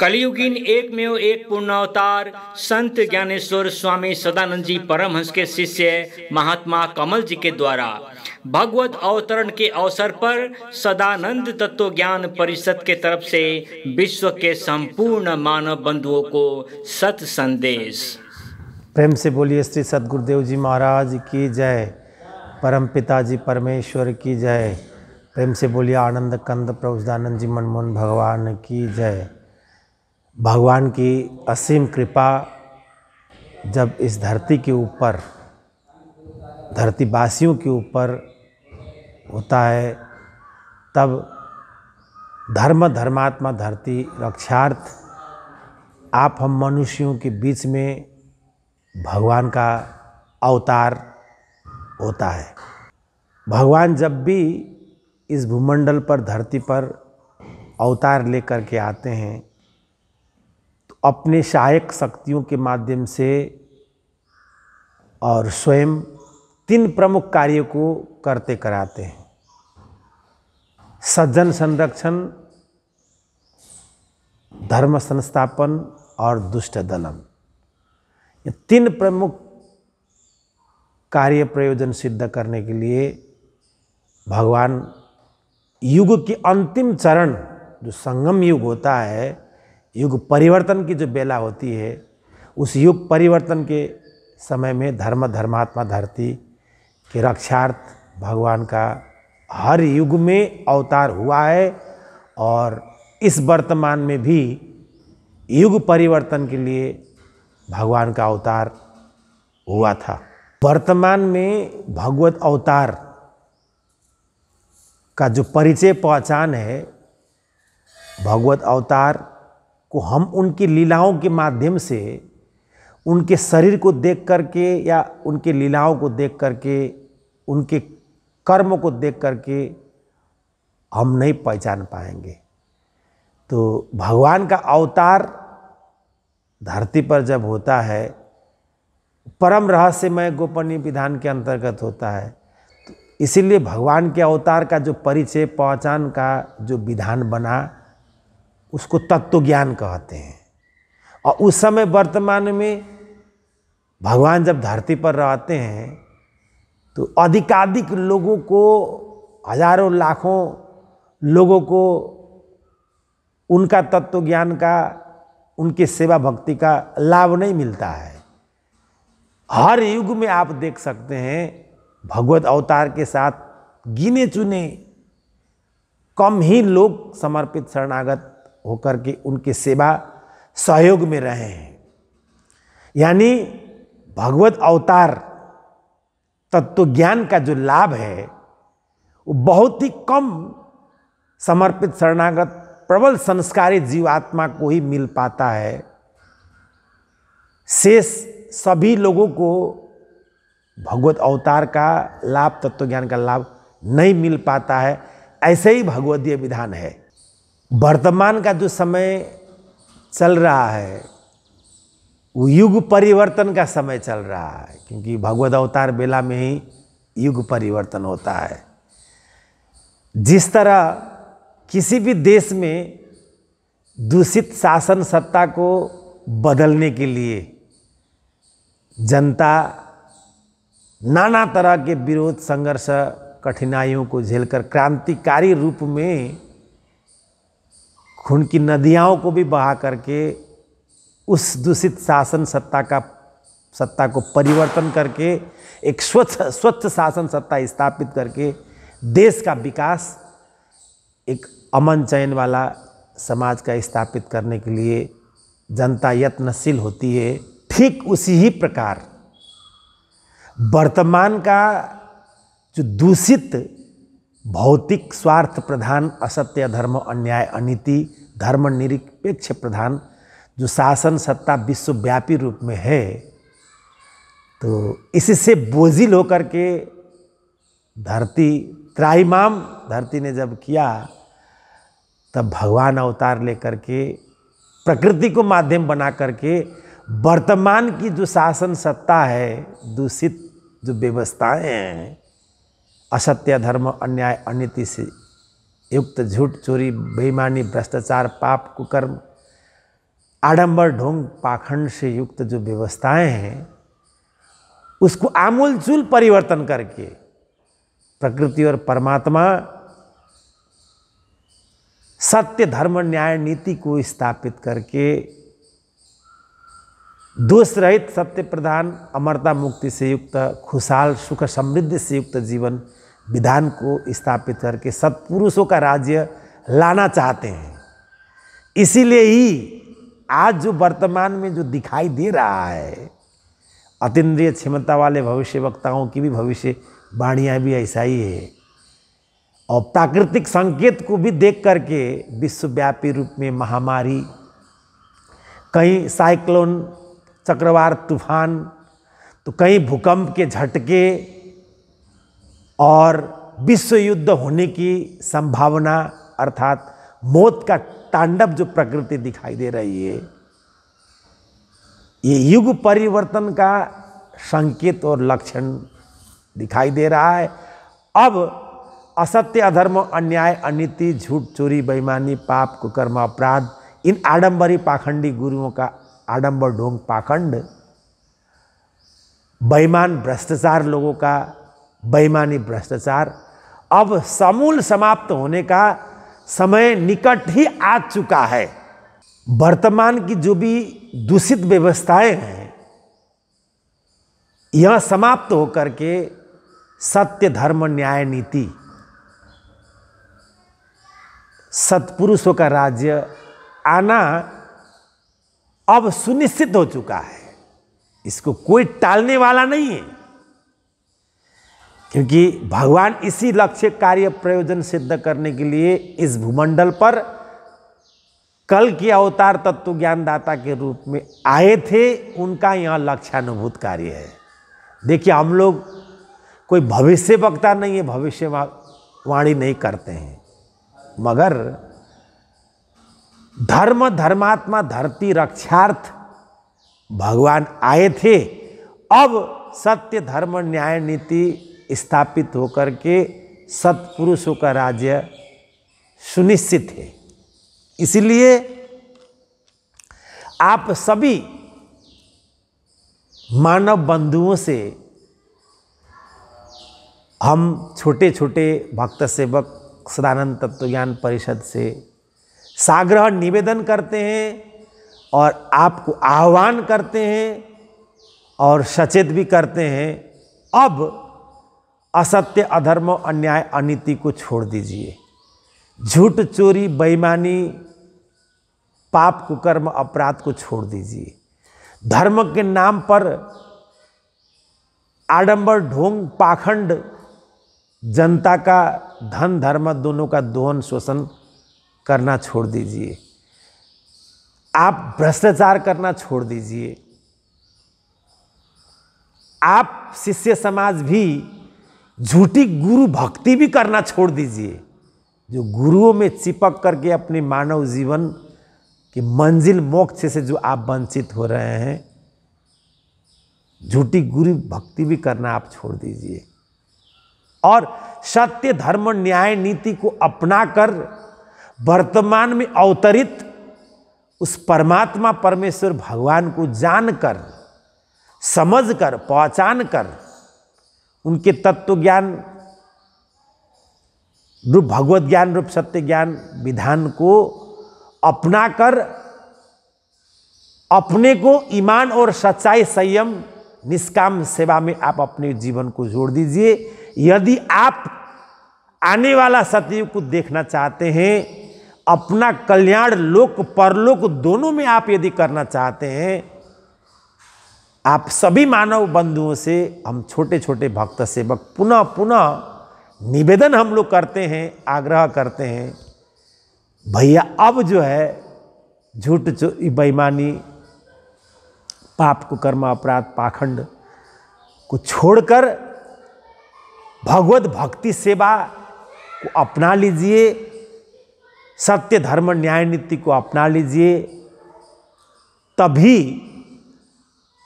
कलयुगीन एक में एक पूर्ण अवतार संत ज्ञानेश्वर स्वामी सदानंद जी परमहंस के शिष्य महात्मा कमल जी के द्वारा भगवत अवतरण के अवसर पर सदानंद तत्व ज्ञान परिषद के तरफ से विश्व के संपूर्ण मानव बंधुओं को सत संदेश प्रेम से बोलिए श्री सदगुरुदेव जी महाराज की जय परम पिताजी परमेश्वर की जय प्रेम से बोलिए आनंद कंद प्रभुदानंद जी मनमोहन भगवान की जय भगवान की असीम कृपा जब इस धरती के ऊपर धरतीवासियों के ऊपर होता है तब धर्म धर्मात्मा धरती रक्षार्थ आप हम मनुष्यों के बीच में भगवान का अवतार होता है भगवान जब भी इस भूमंडल पर धरती पर अवतार लेकर के आते हैं अपने सहायक शक्तियों के माध्यम से और स्वयं तीन प्रमुख कार्यों को करते कराते हैं सज्जन संरक्षण धर्म संस्थापन और दुष्ट दलन ये तीन प्रमुख कार्य प्रयोजन सिद्ध करने के लिए भगवान युग के अंतिम चरण जो संगम युग होता है युग परिवर्तन की जो बेला होती है उस युग परिवर्तन के समय में धर्म धर्मात्मा धरती के रक्षार्थ भगवान का हर युग में अवतार हुआ है और इस वर्तमान में भी युग परिवर्तन के लिए भगवान का अवतार हुआ था वर्तमान में भगवत अवतार का जो परिचय पहचान है भगवत अवतार को हम उनकी लीलाओं के माध्यम से उनके शरीर को देख करके या उनके लीलाओं को देख करके उनके कर्म को देख करके हम नहीं पहचान पाएंगे तो भगवान का अवतार धरती पर जब होता है परम रहस्यमय गोपनीय विधान के अंतर्गत होता है तो इसीलिए भगवान के अवतार का जो परिचय पहचान का जो विधान बना उसको तत्व ज्ञान कहते हैं और उस समय वर्तमान में भगवान जब धरती पर रहते हैं तो अधिकाधिक लोगों को हजारों लाखों लोगों को उनका तत्व ज्ञान का उनके सेवा भक्ति का लाभ नहीं मिलता है हर युग में आप देख सकते हैं भगवत अवतार के साथ गिने चुने कम ही लोग समर्पित शरणागत होकर के उनके सेवा सहयोग में रहे हैं यानी भगवत अवतार तत्व ज्ञान का जो लाभ है वो बहुत ही कम समर्पित शरणागत प्रबल संस्कारी जीवात्मा को ही मिल पाता है शेष सभी लोगों को भगवत अवतार का लाभ तत्व ज्ञान का लाभ नहीं मिल पाता है ऐसे ही भगवदीय विधान है वर्तमान का जो समय चल रहा है वो युग परिवर्तन का समय चल रहा है क्योंकि भगवद अवतार बेला में ही युग परिवर्तन होता है जिस तरह किसी भी देश में दूषित शासन सत्ता को बदलने के लिए जनता नाना तरह के विरोध संघर्ष कठिनाइयों को झेलकर क्रांतिकारी रूप में खून की नदियाओं को भी बहा करके उस दूषित शासन सत्ता का सत्ता को परिवर्तन करके एक स्वच्छ स्वच्छ शासन सत्ता स्थापित करके देश का विकास एक अमन चयन वाला समाज का स्थापित करने के लिए जनता यत्नशील होती है ठीक उसी ही प्रकार वर्तमान का जो दूषित भौतिक स्वार्थ प्रधान असत्य धर्म अन्याय अनिति धर्म निरपेक्ष प्रधान जो शासन सत्ता विश्वव्यापी रूप में है तो इससे बोझिल होकर के धरती त्राईमाम धरती ने जब किया तब भगवान अवतार लेकर के प्रकृति को माध्यम बना करके वर्तमान की जो शासन सत्ता है दूषित जो व्यवस्थाएं हैं असत्य धर्म अन्याय अनिति से युक्त झूठ चोरी बेईमानी भ्रष्टाचार पाप कुकर्म आडंबर ढोंग पाखंड से युक्त जो व्यवस्थाएं हैं उसको आमूल चूल परिवर्तन करके प्रकृति और परमात्मा सत्य धर्म न्याय नीति को स्थापित करके दोष रहित सत्य प्रधान अमरता मुक्ति से युक्त खुशहाल सुख समृद्धि से युक्त जीवन विधान को स्थापित करके सत्पुरुषों का राज्य लाना चाहते हैं इसीलिए ही आज जो वर्तमान में जो दिखाई दे रहा है अतिद्रिय क्षमता वाले भविष्य वक्ताओं की भी भविष्य वाणियाँ भी ऐसा ही है और प्राकृतिक संकेत को भी देख करके विश्वव्यापी रूप में महामारी कहीं साइक्लोन चक्रवार तूफान तो कहीं भूकंप के झटके और विश्व युद्ध होने की संभावना अर्थात मौत का तांडव जो प्रकृति दिखाई दे रही है ये युग परिवर्तन का संकेत और लक्षण दिखाई दे रहा है अब असत्य अधर्म अन्याय अनिति झूठ चोरी बेईमानी पाप कुकर्म अपराध इन आडंबरी पाखंडी गुरुओं का आडंबर ढोंग पाखंड बेईमान भ्रष्टाचार लोगों का बेईमानी भ्रष्टाचार अब समूल समाप्त होने का समय निकट ही आ चुका है वर्तमान की जो भी दूषित व्यवस्थाएं हैं यह समाप्त होकर के सत्य धर्म न्याय नीति सत्पुरुषों का राज्य आना अब सुनिश्चित हो चुका है इसको कोई टालने वाला नहीं है क्योंकि भगवान इसी लक्ष्य कार्य प्रयोजन सिद्ध करने के लिए इस भूमंडल पर कल के अवतार तत्व ज्ञानदाता के रूप में आए थे उनका यहाँ लक्ष्यानुभूत कार्य है देखिए हम लोग कोई भविष्य वक्ता नहीं है भविष्यवाणी नहीं करते हैं मगर धर्म धर्मात्मा धरती रक्षार्थ भगवान आए थे अब सत्य धर्म न्याय नीति स्थापित होकर के सत्पुरुषों का राज्य सुनिश्चित है इसलिए आप सभी मानव बंधुओं से हम छोटे छोटे भक्त सेवक सदानंद तत्व ज्ञान परिषद से साग्रह निवेदन करते हैं और आपको आह्वान करते हैं और सचेत भी करते हैं अब असत्य अधर्म अन्याय अनिति को छोड़ दीजिए झूठ चोरी बेईमानी पाप कुकर्म अपराध को छोड़ दीजिए धर्म के नाम पर आडंबर ढोंग पाखंड जनता का धन धर्म दोनों का दोहन शोषण करना छोड़ दीजिए आप भ्रष्टाचार करना छोड़ दीजिए आप शिष्य समाज भी झूठी गुरु भक्ति भी करना छोड़ दीजिए जो गुरुओं में चिपक करके अपने मानव जीवन की मंजिल मोक्ष से जो आप वंचित हो रहे हैं झूठी गुरु भक्ति भी करना आप छोड़ दीजिए और सत्य धर्म न्याय नीति को अपनाकर वर्तमान में अवतरित उस परमात्मा परमेश्वर भगवान को जानकर समझकर पहचान कर उनके तत्व ज्ञान रूप भगवत ज्ञान रूप सत्य ज्ञान विधान को अपनाकर अपने को ईमान और सच्चाई संयम निष्काम सेवा में आप अपने जीवन को जोड़ दीजिए यदि आप आने वाला सतयुग को देखना चाहते हैं अपना कल्याण लोक परलोक दोनों में आप यदि करना चाहते हैं आप सभी मानव बंधुओं से हम छोटे छोटे भक्त सेवक पुनः पुनः निवेदन हम लोग करते हैं आग्रह करते हैं भैया अब जो है झूठ बेईमानी पाप को कर्म अपराध पाखंड को छोड़कर भगवत भक्ति सेवा को अपना लीजिए सत्य धर्म न्याय नीति को अपना लीजिए तभी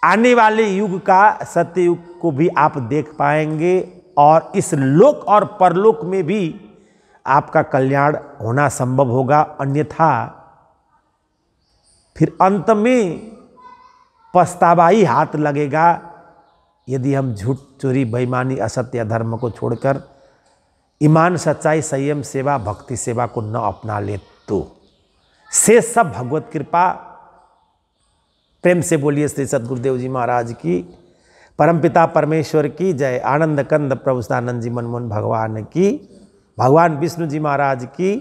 आने वाले युग का सत्य युग को भी आप देख पाएंगे और इस लोक और परलोक में भी आपका कल्याण होना संभव होगा अन्यथा फिर अंत में पछतावाई हाथ लगेगा यदि हम झूठ चोरी बेईमानी असत्य धर्म को छोड़कर ईमान सच्चाई संयम सेवा भक्ति सेवा को न अपना ले तो से सब भगवत कृपा प्रेम से बोलिए श्री सदगुरुदेव जी महाराज की परमपिता परमेश्वर की जय आनंद कंद सदानंद जी मनमोहन भगवान की भगवान विष्णु जी महाराज की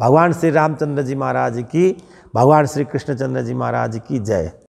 भगवान श्री रामचंद्र जी महाराज की भगवान श्री कृष्णचंद्र जी महाराज की जय